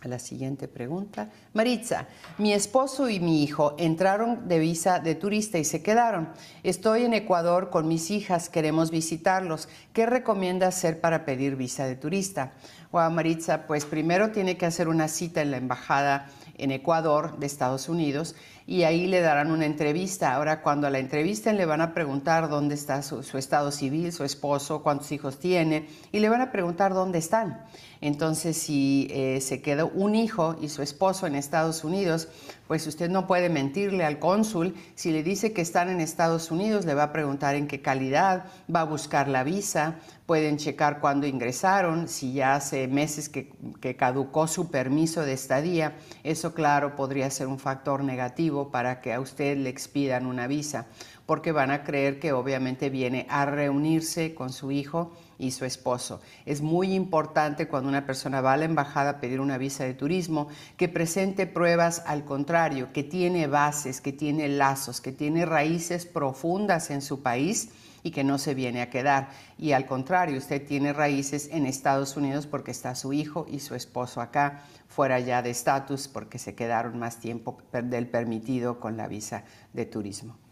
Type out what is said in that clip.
A la siguiente pregunta. Maritza, mi esposo y mi hijo entraron de visa de turista y se quedaron. Estoy en Ecuador con mis hijas, queremos visitarlos. ¿Qué recomienda hacer para pedir visa de turista? Wow, Maritza, pues primero tiene que hacer una cita en la embajada en Ecuador de Estados Unidos y ahí le darán una entrevista. Ahora, cuando la entrevisten, le van a preguntar dónde está su, estado civil, su esposo, cuántos hijos tiene y le van a preguntar dónde están. Entonces, si eh, se queda un hijo y su esposo en Estados Unidos, pues usted no puede mentirle al cónsul. Si le dice que están en Estados Unidos, le va a preguntar en qué calidad, va a buscar la visa, pueden checar cuándo ingresaron, si ya hace meses que, caducó su permiso de estadía. Eso, claro, podría ser un factor negativo para que a usted le expidan una visa porque van a creer que obviamente viene a reunirse con su hijo y su esposo. Es muy importante cuando una persona va a la embajada a pedir una visa de turismo que presente pruebas al contrario, que tiene bases, que tiene lazos, que tiene raíces profundas en su país y que no se viene a quedar. Y al contrario, usted tiene raíces en Estados Unidos porque está su hijo y su esposo acá, fuera ya de estatus porque se quedaron más tiempo del permitido con la visa de turismo.